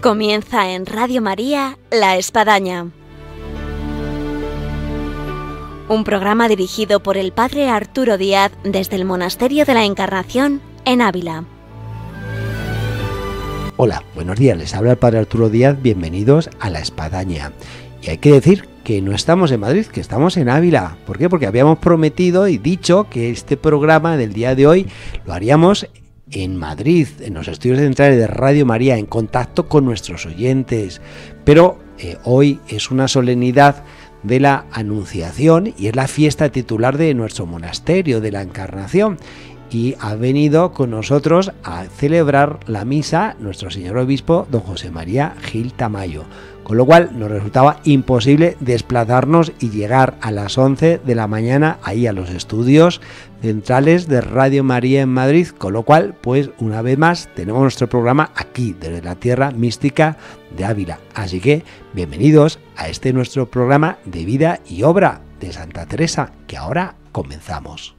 Comienza en Radio María La Espadaña. Un programa dirigido por el Padre Arturo Díaz desde el Monasterio de la Encarnación en Ávila. Hola, buenos días, les habla el Padre Arturo Díaz, bienvenidos a La Espadaña. Y hay que decir que no estamos en Madrid, que estamos en Ávila. ¿Por qué? Porque habíamos prometido y dicho que este programa del día de hoy lo haríamos en Madrid, en los estudios centrales de Radio María, en contacto con nuestros oyentes. Pero eh, hoy es una solemnidad de la Anunciación y es la fiesta titular de nuestro monasterio de la Encarnación. Y ha venido con nosotros a celebrar la misa nuestro señor obispo don José María Gil Tamayo. Con lo cual nos resultaba imposible desplazarnos y llegar a las 11 de la mañana ahí a los estudios centrales de Radio María en Madrid, con lo cual, pues una vez más, tenemos nuestro programa aquí, desde la Tierra Mística de Ávila. Así que, bienvenidos a este nuestro programa de vida y obra de Santa Teresa, que ahora comenzamos.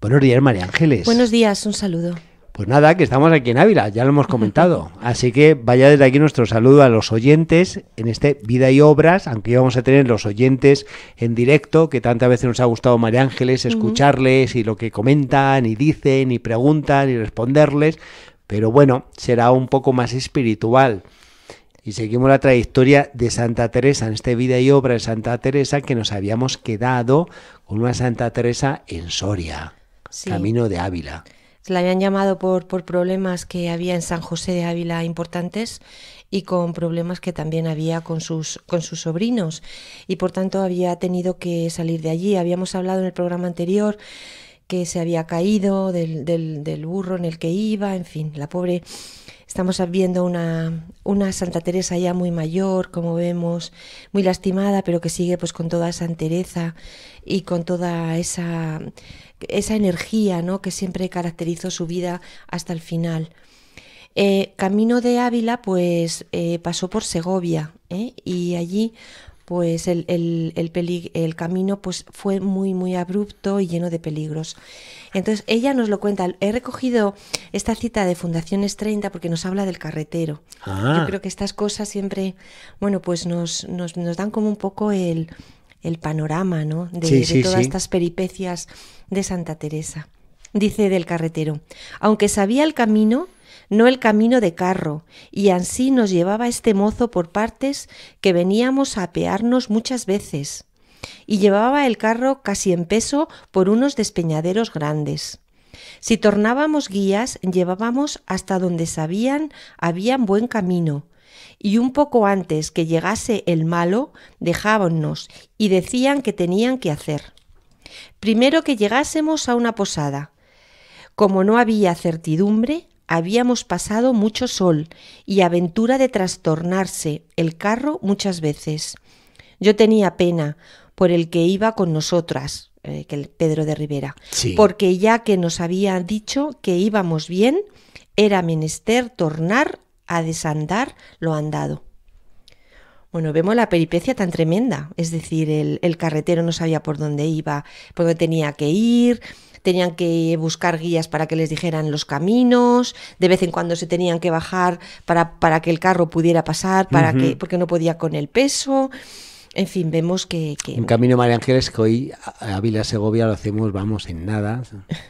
Buenos días, María Ángeles. Buenos días, un saludo. Pues nada, que estamos aquí en Ávila, ya lo hemos comentado. Así que vaya desde aquí nuestro saludo a los oyentes en este Vida y Obras, aunque vamos a tener los oyentes en directo, que tantas veces nos ha gustado María Ángeles, escucharles y lo que comentan y dicen y preguntan y responderles. Pero bueno, será un poco más espiritual. Y seguimos la trayectoria de Santa Teresa, en este vida y obra de Santa Teresa, que nos habíamos quedado con una Santa Teresa en Soria, camino de Ávila la habían llamado por, por problemas que había en San José de Ávila importantes y con problemas que también había con sus, con sus sobrinos y por tanto había tenido que salir de allí. Habíamos hablado en el programa anterior que se había caído del, burro en el que iba, en fin, la pobre estamos viendo una, una, Santa Teresa ya muy mayor, como vemos, muy lastimada, pero que sigue pues con toda esa entereza y con toda esa esa energía ¿no? que siempre caracterizó su vida hasta el final. Eh, camino de Ávila, pues eh, pasó por Segovia ¿eh? y allí pues el, el, camino pues fue muy muy abrupto y lleno de peligros. Entonces ella nos lo cuenta. He recogido esta cita de Fundaciones 30 porque nos habla del carretero. Yo ah. creo que estas cosas siempre, bueno, pues nos, nos dan como un poco el, el panorama ¿no? de, todas estas peripecias de Santa Teresa. Dice del carretero, aunque sabía el camino, no el camino de carro, y así nos llevaba este mozo por partes que veníamos a apearnos muchas veces, y llevaba el carro casi en peso por unos despeñaderos grandes. Si tornábamos guías, llevábamos hasta donde sabían habían buen camino, y un poco antes que llegase el malo dejábamos y decían que tenían que hacer. Primero que llegásemos a una posada. Como no había certidumbre, habíamos pasado mucho sol y aventura de trastornarse el carro muchas veces. Yo tenía pena por el que iba con nosotras, eh, que el Pedro de Rivera, porque ya que nos había dicho que íbamos bien, era menester tornar a desandar lo dado. Bueno, vemos la peripecia tan tremenda, es decir, el, carretero no sabía por dónde iba, por dónde tenía que ir, tenían que buscar guías para que les dijeran los caminos, de vez en cuando se tenían que bajar para, para que el carro pudiera pasar, para que, porque no podía con el peso en fin, vemos que... que camino María Ángeles que hoy a Ávila Segovia lo hacemos, vamos, en nada,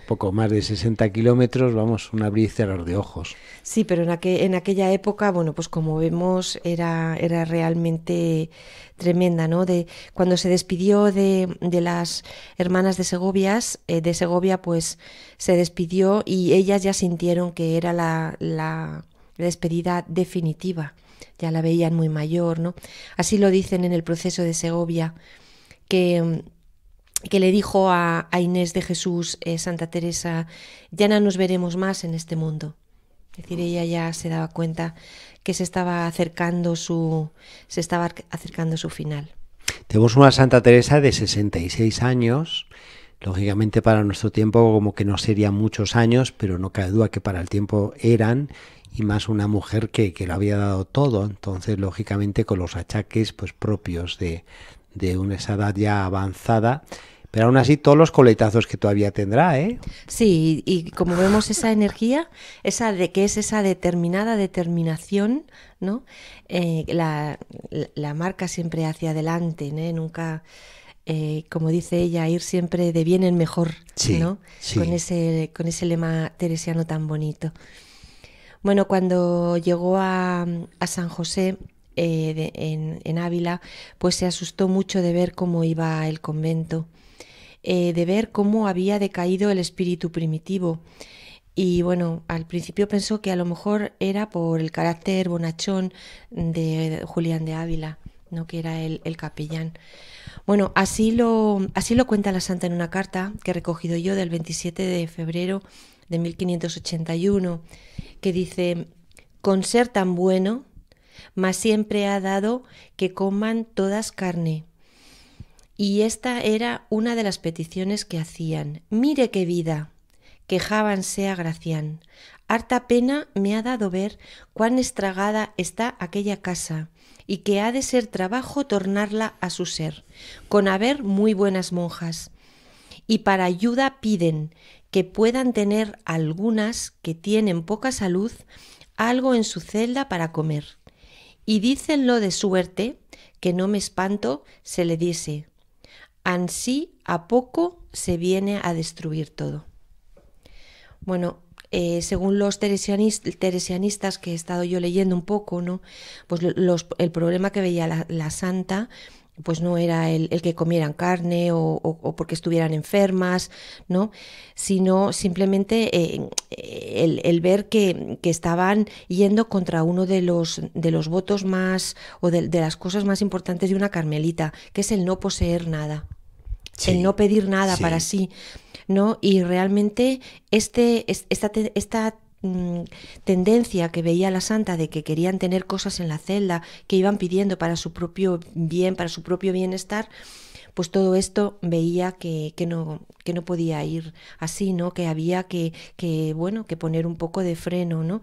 poco más de 60 kilómetros, vamos, un abrir y cerrar de ojos. Sí, pero en, en aquella época, bueno, pues como vemos, era, realmente tremenda, ¿no? De, cuando se despidió de, las hermanas de, Segovias, eh, de Segovia, pues se despidió y ellas ya sintieron que era la despedida definitiva ya la veían muy mayor, ¿no? Así lo dicen en el proceso de Segovia, que, mm, que le dijo a, a, Inés de Jesús, eh, Santa Teresa, ya no nos veremos más en este mundo. Es decir, ella ya se daba cuenta que se estaba acercando su, se estaba acercando su final. Tenemos una Santa Teresa de 66 años, lógicamente para nuestro tiempo como que no serían muchos años, pero no cabe duda que para el tiempo eran y más una mujer que, que lo había dado todo, entonces lógicamente con los achaques pues propios de, de una edad ya avanzada, pero aún así todos los coletazos que todavía tendrá, ¿eh? Sí, y como vemos esa energía, esa de que es esa determinada determinación, ¿no? Eh, la, marca siempre hacia adelante, ¿eh? Nunca, eh, como dice ella, ir siempre de bien en mejor, Con, ese, con ese lema teresiano tan bonito. Bueno, cuando llegó a, San José eh, en, Ávila, pues se asustó mucho de ver cómo iba el convento, eh, de ver cómo había decaído el espíritu primitivo. Y bueno, al principio pensó que a lo mejor era por el carácter bonachón de Julián de Ávila, no que era el, capellán. Bueno, así lo, así lo cuenta la santa en una carta que he recogido yo del 27 de febrero de 1581, que dice, con ser tan bueno, mas siempre ha dado que coman todas carne. Y esta era una de las peticiones que hacían. Mire qué vida. Quejábanse a Gracián. Harta pena me ha dado ver cuán estragada está aquella casa y que ha de ser trabajo tornarla a su ser, con haber muy buenas monjas. Y para ayuda piden, que puedan tener algunas que tienen poca salud algo en su celda para comer. Y dícenlo de suerte, que no me espanto, se le dice, ansí a poco se viene a destruir todo. Bueno, eh, según los teresianistas que he estado yo leyendo un poco, ¿no? Pues el problema que veía la santa pues no era el, que comieran carne o, porque estuvieran enfermas, ¿no? Sino simplemente eh, el, ver que, estaban yendo contra uno de los, de los votos más o de, las cosas más importantes de una carmelita, que es el no poseer nada. el no pedir nada para sí, ¿no? Y realmente este, esta, esta Mm, tendencia que veía la santa de que querían tener cosas en la celda, que iban pidiendo para su propio bien, para su propio bienestar, pues todo esto veía que, no, que no podía ir así, ¿no? Que había que, bueno, que poner un poco de freno, ¿no?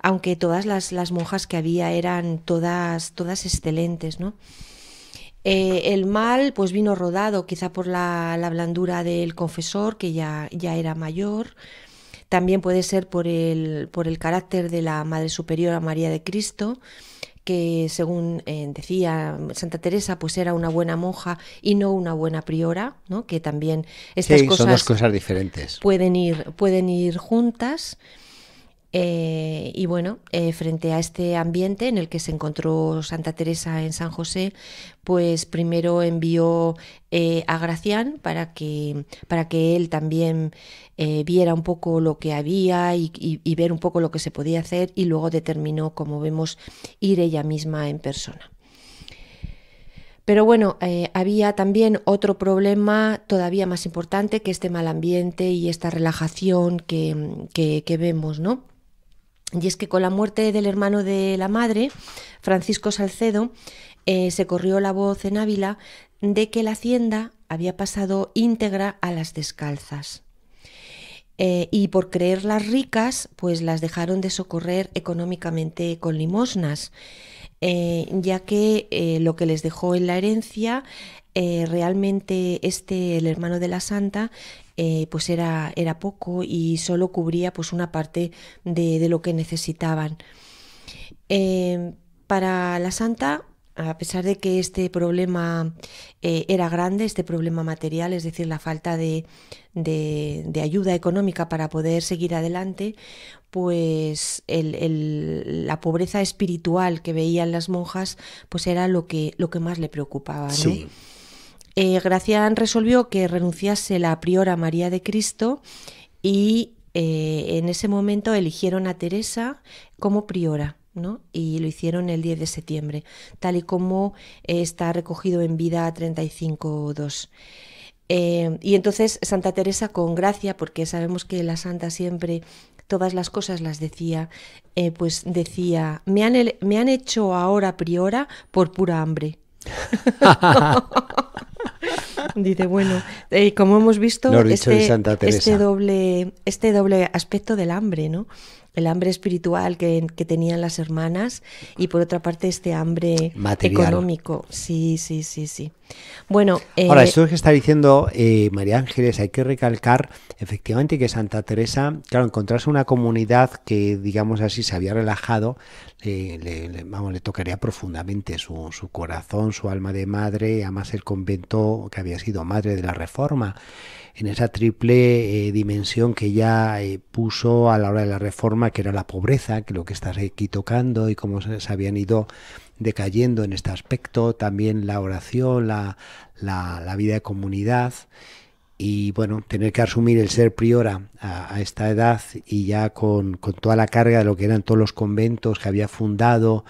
Aunque todas las, monjas que había eran todas, todas excelentes, ¿no? Eh, el mal pues vino rodado quizá por la, la blandura del confesor que ya, ya era mayor también puede ser por el, por el carácter de la Madre Superiora María de Cristo, que según eh, decía Santa Teresa, pues era una buena monja y no una buena priora, ¿no? que también estas cosas, son dos cosas diferentes. Pueden ir, pueden ir juntas. Eh, y bueno, eh, frente a este ambiente en el que se encontró Santa Teresa en San José, pues primero envió eh, a Gracián para que, para que él también viera un poco lo que había y, ver un poco lo que se podía hacer y luego determinó, como vemos, ir ella misma en persona. Pero bueno, había también otro problema todavía más importante que este mal ambiente y esta relajación que, que vemos, ¿no? Y es que con la muerte del hermano de la madre, Francisco Salcedo, eh, se corrió la voz en Ávila de que la hacienda había pasado íntegra a las descalzas. Eh, y por creerlas ricas, pues las dejaron de socorrer económicamente con limosnas, eh, ya que lo que les dejó en la herencia, realmente este, el hermano de la santa, eh, pues era, era poco y solo cubría pues una parte de, lo que necesitaban. Em, para la santa, a pesar de que este problema eh, era grande, este problema material, es decir, la falta de, de, ayuda económica para poder seguir adelante, pues el, el, la pobreza espiritual que veían las monjas, pues era lo que, lo que más le preocupaba. Gracia eh, Gracián resolvió que renunciase la priora María de Cristo y eh, en ese momento eligieron a Teresa como priora. ¿no? y lo hicieron el 10 de septiembre, tal y como eh, está recogido en Vida 35.2. y entonces Santa Teresa, con gracia, porque sabemos que la Santa siempre todas las cosas las decía, pues decía, me han, me han hecho ahora priora por pura hambre. Dice, bueno, eh, como hemos visto, este, este doble, este doble aspecto del hambre, ¿no? El hambre espiritual que, que tenían las hermanas y por otra parte este hambre económico. Sí, sí, sí, sí. Bueno, eh, ahora esto que está diciendo eh, María Ángeles, hay que recalcar efectivamente que Santa Teresa, claro, encontrarse una comunidad que digamos así se había relajado, le, vamos, le tocaría profundamente su, corazón, su alma de madre, además el convento que había sido madre de la reforma, en esa triple eh, dimensión que ya eh, puso a la hora de la reforma, que era la pobreza, que lo que estás aquí tocando y cómo se, habían ido decayendo en este aspecto, también la oración, la, la vida de comunidad y bueno, tener que asumir el ser priora a, esta edad y ya con, con, toda la carga de lo que eran todos los conventos que había fundado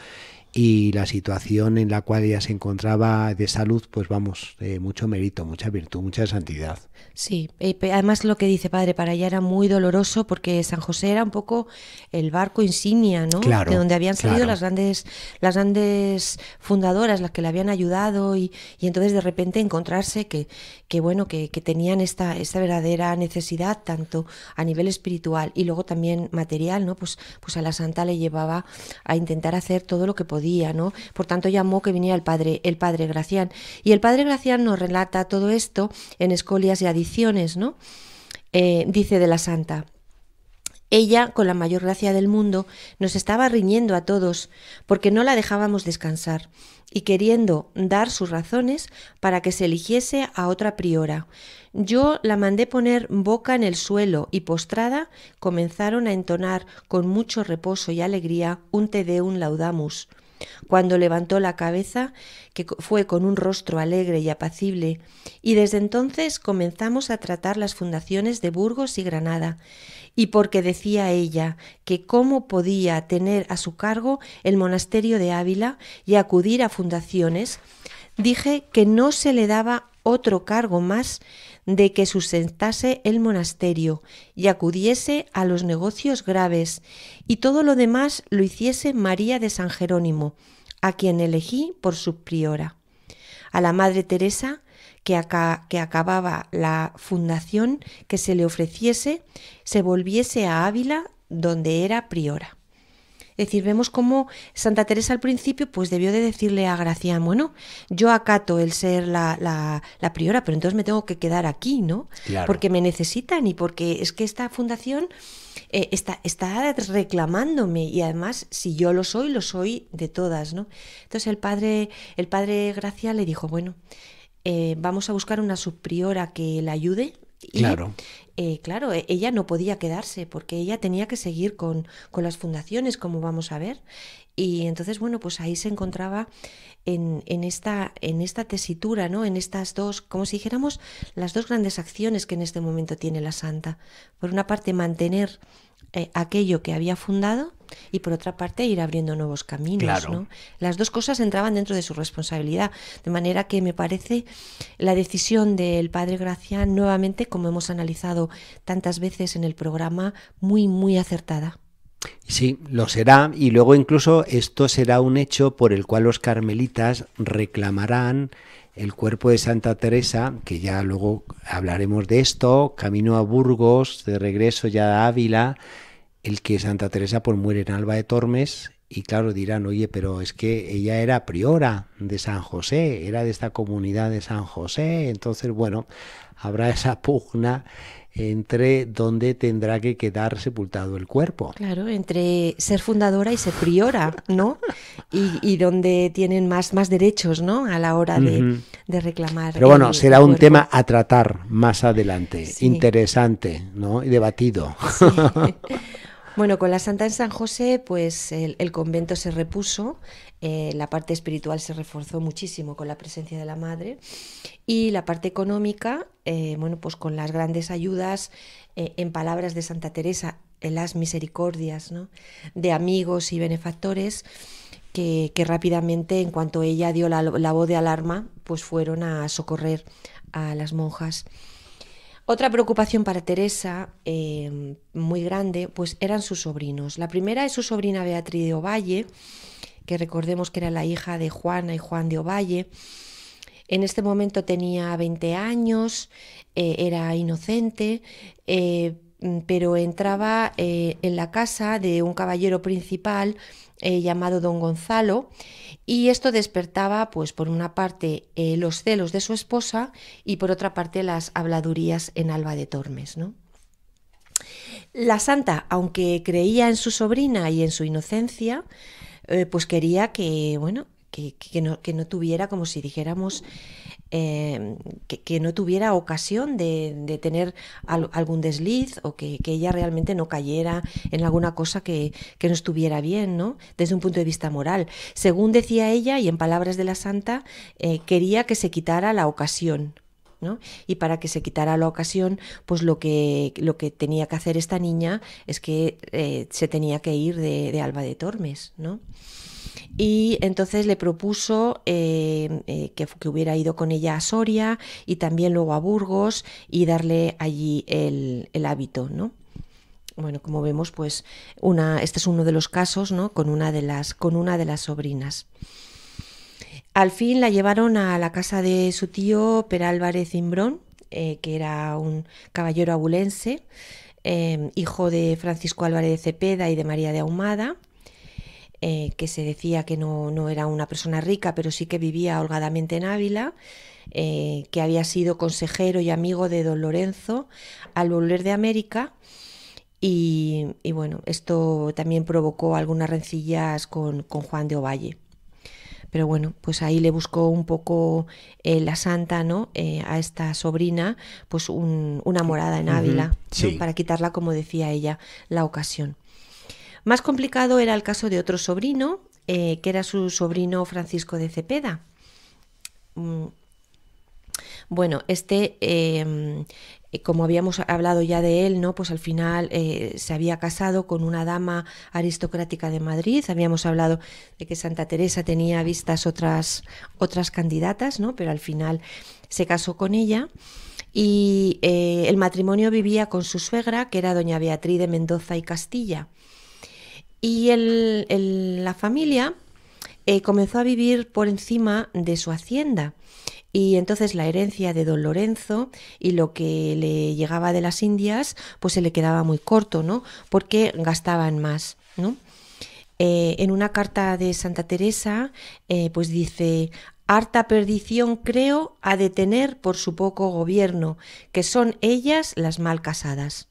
y la situación en la cual ella se encontraba de salud, pues vamos, mucho mérito, mucha virtud, mucha santidad. Sí, además lo que dice padre, para ella era muy doloroso porque San José era un poco el barco insignia, ¿no? de donde habían salido las grandes, las grandes fundadoras, las que le habían ayudado y, y entonces de repente encontrarse que, que bueno, que, que tenían esta, esta verdadera necesidad tanto a nivel espiritual y luego también material, ¿no? Pues, pues a la santa le llevaba a intentar hacer todo lo que podía día ¿no? Por tanto llamó que viniera el padre, el padre Gracián. Y el padre Gracián nos relata todo esto en Escolias y Adiciones, ¿no? Eh, dice de la santa. Ella, con la mayor gracia del mundo, nos estaba riñendo a todos, porque no la dejábamos descansar, y queriendo dar sus razones para que se eligiese a otra priora. Yo la mandé poner boca en el suelo y postrada comenzaron a entonar con mucho reposo y alegría un Te Deum Laudamus cuando levantó la cabeza, que fue con un rostro alegre y apacible, y desde entonces comenzamos a tratar las fundaciones de Burgos y Granada, y porque decía ella que cómo podía tener a su cargo el monasterio de Ávila y acudir a fundaciones, dije que no se le daba otro cargo más de que sustentase el monasterio y acudiese a los negocios graves, y todo lo demás lo hiciese María de San Jerónimo, a quien elegí por su priora. A la Madre Teresa, que, acá, que acababa la fundación, que se le ofreciese, se volviese a Ávila, donde era priora. Es decir, vemos cómo Santa Teresa al principio pues debió de decirle a Gracián, bueno, yo acato el ser la, la, priora, pero entonces me tengo que quedar aquí, ¿no? Porque me necesitan y porque es que esta fundación... Eh, está, está, reclamándome y además si yo lo soy, lo soy de todas, ¿no? Entonces el padre, el padre Gracia le dijo, bueno, eh, vamos a buscar una subpriora que la ayude claro. Eh, claro, e, ella no podía quedarse porque ella tenía que seguir con, con, las fundaciones, como vamos a ver. Y entonces, bueno, pues ahí se encontraba en, en, esta, en esta tesitura, ¿no? En estas dos, como si dijéramos, las dos grandes acciones que en este momento tiene la santa. Por una parte, mantener eh, aquello que había fundado y por otra parte ir abriendo nuevos caminos. Las dos cosas entraban dentro de su responsabilidad, de manera que me parece la decisión del padre Gracián nuevamente, como hemos analizado tantas veces en el programa, muy, muy acertada. Sí, lo será, y luego incluso esto será un hecho por el cual los carmelitas reclamarán el cuerpo de Santa Teresa, que ya luego hablaremos de esto, camino a Burgos, de regreso ya a Ávila, el que Santa Teresa pues, muere en Alba de Tormes y claro, dirán, oye, pero es que ella era priora de San José, era de esta comunidad de San José, entonces, bueno, habrá esa pugna entre dónde tendrá que quedar sepultado el cuerpo. Claro, entre ser fundadora y ser priora, ¿no? Y, y donde tienen más, más derechos, ¿no? A la hora de, reclamar. Pero bueno, será un tema a tratar más adelante, interesante, ¿no? Y debatido. Bueno, con la Santa en San José, pues el, convento se repuso, eh, la parte espiritual se reforzó muchísimo con la presencia de la madre y la parte económica, eh, bueno, pues con las grandes ayudas, eh, en palabras de Santa Teresa, en las misericordias, ¿no? De amigos y benefactores. Que, rápidamente, en cuanto ella dio la voz de alarma, pues fueron a socorrer a las monjas. Otra preocupación para Teresa, eh, muy grande, pues eran sus sobrinos. La primera es su sobrina Beatriz de Ovalle, que recordemos que era la hija de Juana y Juan de Ovalle. En este momento tenía 20 años, eh, era inocente, eh, Mm, pero entraba eh, en la casa de un caballero principal eh, llamado don Gonzalo y esto despertaba pues por una parte eh, los celos de su esposa y por otra parte las habladurías en Alba de Tormes. ¿no? La santa, aunque creía en su sobrina y en su inocencia, pues quería que, bueno, que no tuviera como si dijéramos Em, que, no tuviera ocasión de, tener algún desliz o que, ella realmente no cayera en alguna cosa que, no estuviera bien, ¿no? Desde un punto de vista moral. Según decía ella, y en palabras de la santa, eh, quería que se quitara la ocasión. ¿no? Y para que se quitara la ocasión, pues lo que, lo que tenía que hacer esta niña es que eh, se tenía que ir de, de Alba de Tormes, ¿no? y entonces le propuso eh, eh, que, hubiera ido con ella a Soria y también luego a Burgos y darle allí el, hábito, ¿no? Bueno, como vemos, pues una, este es uno de los casos, ¿no? Con una de las, con una de las sobrinas. Al fin la llevaron a la casa de su tío Peralvarez Imbrón, eh, que era un caballero abulense, hijo de Francisco Álvarez Cepeda y de María de Ahumada, eh, que se decía que no, no, era una persona rica, pero sí que vivía holgadamente en Ávila, eh, que había sido consejero y amigo de don Lorenzo al volver de América. Y, bueno, esto también provocó algunas rencillas con, Juan de Ovalle. Pero bueno, pues ahí le buscó un poco eh, la santa, ¿no? a esta sobrina, pues un, una morada en Ávila, para quitarla, como decía ella, la ocasión. Más complicado era el caso de otro sobrino, eh, que era su sobrino Francisco de Cepeda. Mm. Bueno, este, em, eh, como habíamos hablado ya de él, ¿no? Pues al final eh, se había casado con una dama aristocrática de Madrid. Habíamos hablado de que Santa Teresa tenía vistas otras, otras candidatas, ¿no? Pero al final se casó con ella. Y el matrimonio vivía con su suegra, que era doña Beatriz de Mendoza y Castilla. Y la familia eh, comenzó a vivir por encima de su hacienda. Y entonces la herencia de don Lorenzo y lo que le llegaba de las Indias, pues se le quedaba muy corto, ¿no? Porque gastaban más, ¿no? Eh, en una carta de Santa Teresa, eh, pues dice, harta perdición creo a detener por su poco gobierno, que son ellas las mal casadas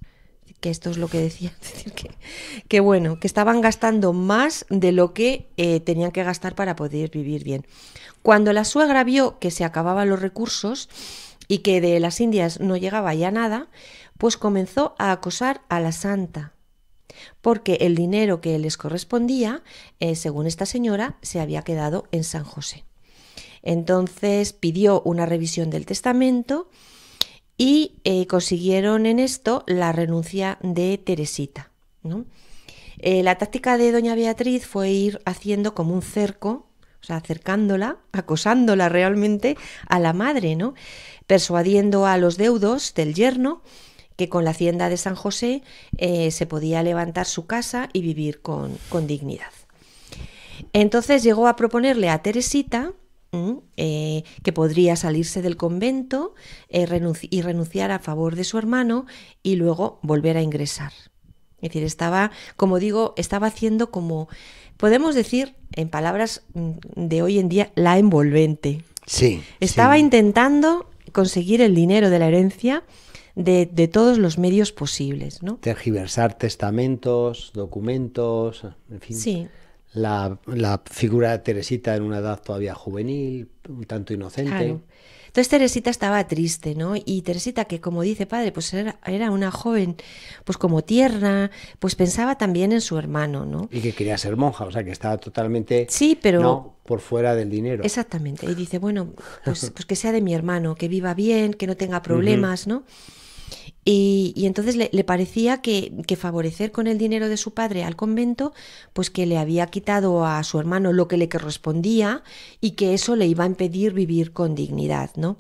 que esto es lo que decía, que, bueno, que estaban gastando más de lo que eh, tenían que gastar para poder vivir bien. Cuando la suegra vio que se acababan los recursos y que de las Indias no llegaba ya nada, pues comenzó a acosar a la santa, porque el dinero que les correspondía, eh, según esta señora, se había quedado en San José. Entonces pidió una revisión del testamento, y eh, consiguieron en esto la renuncia de Teresita. Eh, la táctica de doña Beatriz fue ir haciendo como un cerco, o sea, acercándola, acosándola realmente a la madre, ¿no? Persuadiendo a los deudos del yerno que con la hacienda de San José eh, se podía levantar su casa y vivir con dignidad. Entonces llegó a proponerle a Teresita eh, que podría salirse del convento eh, y renunciar a favor de su hermano y luego volver a ingresar. Es decir, estaba, como digo, estaba haciendo como, podemos decir, en palabras mm, de hoy en día, la envolvente. Sí. Estaba intentando conseguir el dinero de la herencia de, todos los medios posibles, ¿no? Tergiversar testamentos, documentos, en fin. Sí la, figura de Teresita en una edad todavía juvenil, un tanto inocente. Entonces Teresita estaba triste, ¿no? Y Teresita, que como dice padre, pues era, una joven, pues como tierna, pues pensaba también en su hermano, ¿no? Y que quería ser monja, o sea, que estaba totalmente... Sí, pero... No, por fuera del dinero. Exactamente. Y dice, bueno, pues, pues que sea de mi hermano, que viva bien, que no tenga problemas, ¿no? Y, entonces le, parecía que, favorecer con el dinero de su padre al convento, pues que le había quitado a su hermano lo que le correspondía y que eso le iba a impedir vivir con dignidad, ¿no?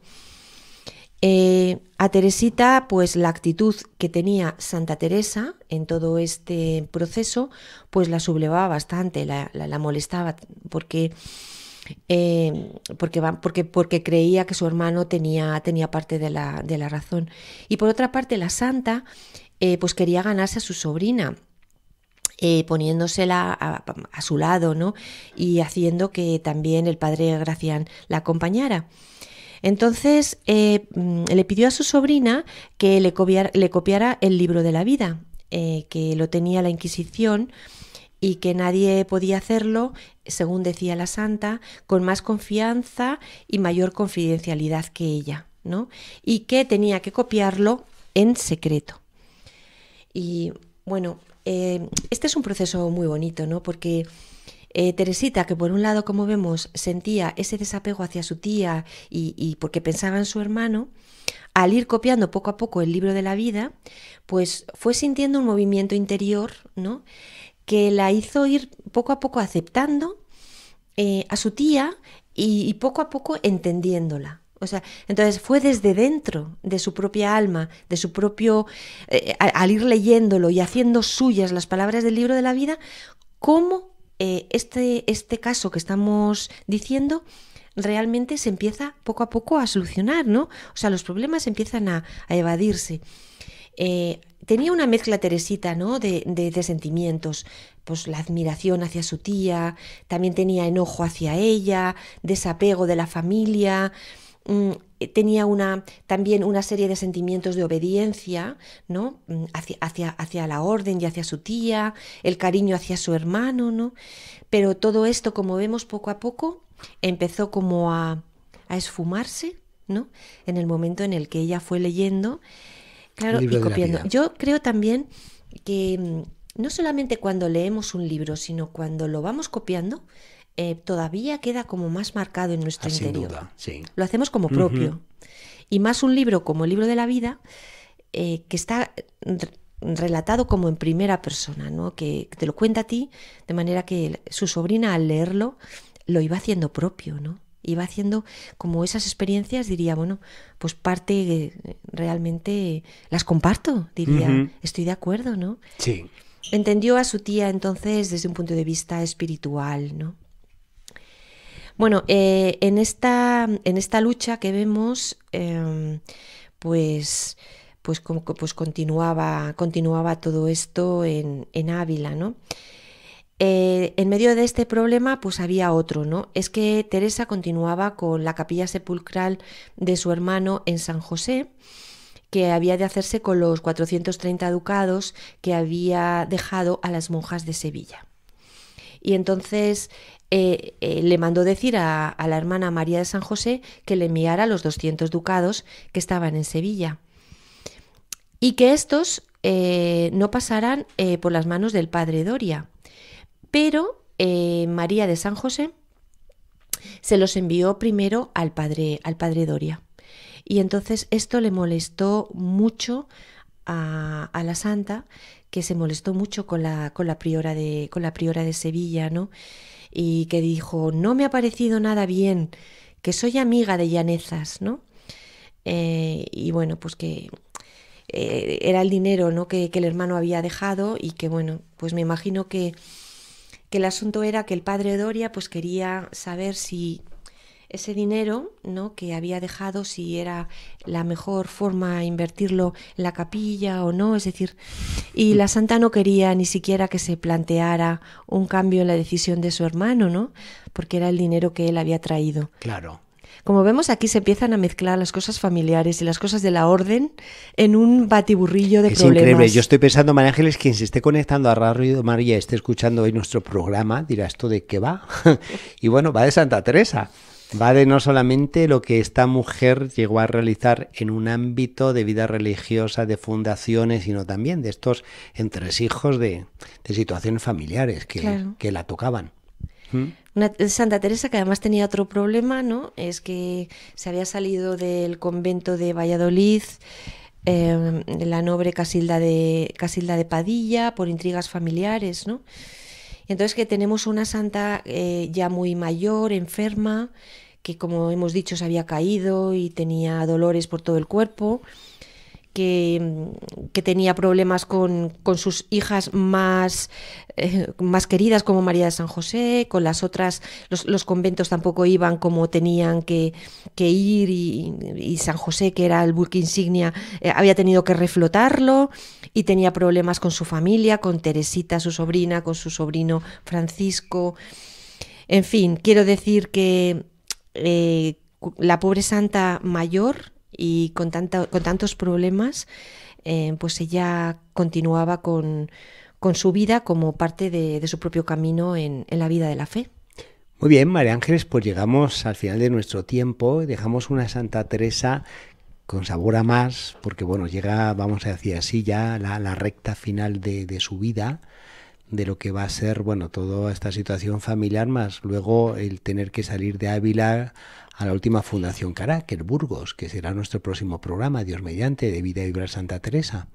Eh, a Teresita, pues la actitud que tenía Santa Teresa en todo este proceso, pues la sublevaba bastante, la molestaba, porque eh, porque, van porque, porque creía que su hermano tenía, tenía parte de la, de la razón. Y por otra parte, la santa eh, pues quería ganarse a su sobrina. Eh, poniéndosela a, su lado, ¿no? Y haciendo que también el padre Gracián la acompañara. Entonces mm, le pidió a su sobrina que le, le, copiara el libro de la vida, que lo tenía la Inquisición y que nadie podía hacerlo, según decía la santa, con más confianza y mayor confidencialidad que ella, ¿no? Y que tenía que copiarlo en secreto. Y bueno, eh, este es un proceso muy bonito, ¿no? Porque eh, Teresita, que por un lado, como vemos, sentía ese desapego hacia su tía y, y, porque pensaba en su hermano, al ir copiando poco a poco el libro de la vida, pues fue sintiendo un movimiento interior, ¿no? que la hizo ir poco a poco aceptando eh, a su tía y, poco a poco entendiéndola. O sea, entonces fue desde dentro de su propia alma, de su propio, eh, al ir leyéndolo y haciendo suyas las palabras del libro de la vida, cómo eh, este, este caso que estamos diciendo realmente se empieza poco a poco a solucionar, ¿no? O sea, los problemas empiezan a, a evadirse tenía una mezcla Teresita, ¿no? De, sentimientos, pues la admiración hacia su tía, también tenía enojo hacia ella, desapego de la familia, mm, eh, tenía una, también una serie de sentimientos de obediencia, ¿no? Mm, hacia, hacia, hacia la orden y hacia su tía, el cariño hacia su hermano, ¿no? Pero todo esto, como vemos poco a poco, empezó como a, a esfumarse, ¿no? En el momento en el que ella fue leyendo Claro, y copiando. Yo creo también que mm, no solamente cuando leemos un libro, sino cuando lo vamos copiando, eh, todavía queda como más marcado en nuestro ah, interior. Sin duda, sí. Lo hacemos como propio. Y más un libro como el libro de la vida, eh, que está relatado como en primera persona, ¿no? que te lo cuenta a ti, de manera que su sobrina al leerlo lo iba haciendo propio, ¿no? Iba haciendo como esas experiencias, diría, bueno, pues parte eh, realmente las comparto, diría, estoy de acuerdo, ¿no? Sí. Entendió a su tía entonces desde un punto de vista espiritual, ¿no? Bueno, eh, en, esta, en esta lucha que vemos, em, pues, pues, pues continuaba, continuaba todo esto en, en Ávila, ¿no? Eh, en medio de este problema, pues había otro, ¿no? Es que Teresa continuaba con la capilla sepulcral de su hermano en San José, que había de hacerse con los 430 ducados que había dejado a las monjas de Sevilla. Y entonces eh, eh, le mandó decir a, la hermana María de San José que le enviara los 200 ducados que estaban en Sevilla y que estos no pasaran por las manos del padre Doria pero eh, María de San José se los envió primero al padre, al padre Doria. Y entonces esto le molestó mucho a, la santa, que se molestó mucho con la, con la, priora, de, con la priora de Sevilla, ¿no? Y que dijo, no me ha parecido nada bien, que soy amiga de llanezas, ¿no? Eh, y bueno, pues que eh, era el dinero ¿no? que el hermano había dejado y que bueno, pues me imagino que que el asunto era que el padre Doria pues quería saber si ese dinero ¿no? que había dejado, si era la mejor forma de invertirlo en la capilla o no, es decir, y la santa no quería ni siquiera que se planteara un cambio en la decisión de su hermano, ¿no? Porque era el dinero que él había traído. Claro. Como vemos aquí se empiezan a mezclar las cosas familiares y las cosas de la orden en un batiburrillo de problemas. Es increíble. Yo estoy pensando, María Ángeles, quien se esté conectando a Radio María esté escuchando hoy nuestro programa, dirá esto de qué va. y bueno, va de Santa Teresa. Va de no solamente lo que esta mujer llegó a realizar en un ámbito de vida religiosa, de fundaciones, sino también de estos entresijos de, de situaciones familiares que la tocaban. Mm. Una, eh, Santa Teresa que además tenía otro problema, ¿no? Es que se había salido del convento de Valladolid, em, la noble Casilda de, Casilda de Padilla, por intrigas familiares, ¿no? Entonces que tenemos una santa eh, ya muy mayor, enferma, que como hemos dicho se había caído y tenía dolores por todo el cuerpo que, tenía problemas con, sus hijas más, eh, más queridas, como María de San José, con las otras, los, conventos tampoco iban como tenían que, ir y, San José, que era el buque insignia, eh, había tenido que reflotarlo y tenía problemas con su familia, con Teresita, su sobrina, con su sobrino Francisco. En fin, quiero decir que eh, la pobre santa mayor y con, con tantos problemas, eh, pues ella continuaba con, con, su vida como parte de, su propio camino en, la vida de la fe. Muy bien, María Ángeles, pues llegamos al final de nuestro tiempo, dejamos una Santa Teresa con sabor a más, porque bueno, llega, vamos a decir así, ya la, la recta final de, de, su vida, de lo que va a ser, bueno, toda esta situación familiar, más luego el tener que salir de Ávila a la última Fundación Carácter Burgos, que será nuestro próximo programa, Dios mediante, de Vida y Vibrar Santa Teresa.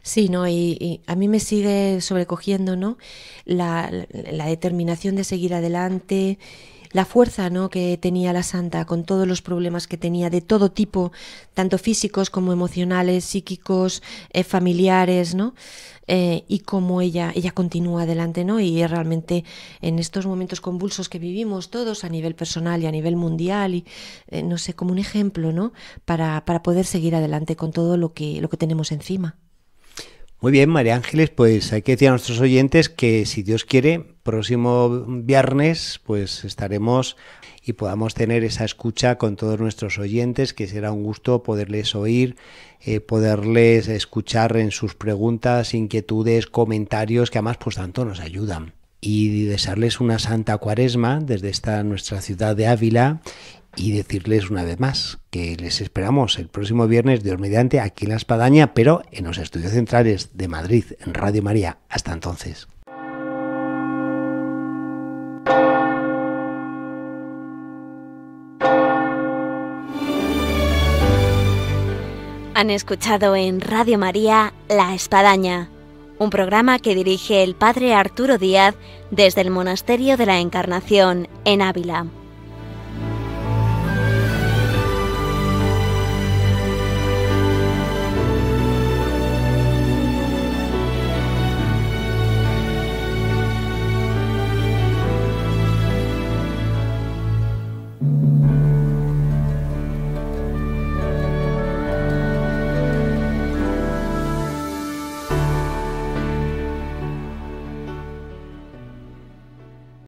Sí, ¿no? Y, a mí me sigue sobrecogiendo, ¿no? la determinación de seguir adelante la fuerza ¿no? que tenía la santa con todos los problemas que tenía de todo tipo, tanto físicos como emocionales, psíquicos, eh, familiares, ¿no? Eh, y cómo ella, ella continúa adelante, ¿no? Y realmente en estos momentos convulsos que vivimos todos a nivel personal y a nivel mundial, y eh, no sé, como un ejemplo, ¿no? Para, para poder seguir adelante con todo lo que, lo que tenemos encima. Muy bien, María Ángeles, pues hay que decir a nuestros oyentes que si Dios quiere, próximo viernes pues estaremos y podamos tener esa escucha con todos nuestros oyentes, que será un gusto poderles oír, eh, poderles escuchar en sus preguntas, inquietudes, comentarios, que además pues tanto nos ayudan. Y desearles una santa cuaresma desde esta nuestra ciudad de Ávila y decirles una vez más que les esperamos el próximo viernes de mediante aquí en La Espadaña, pero en los estudios centrales de Madrid, en Radio María. Hasta entonces. Han escuchado en Radio María La Espadaña, un programa que dirige el padre Arturo Díaz desde el Monasterio de la Encarnación en Ávila.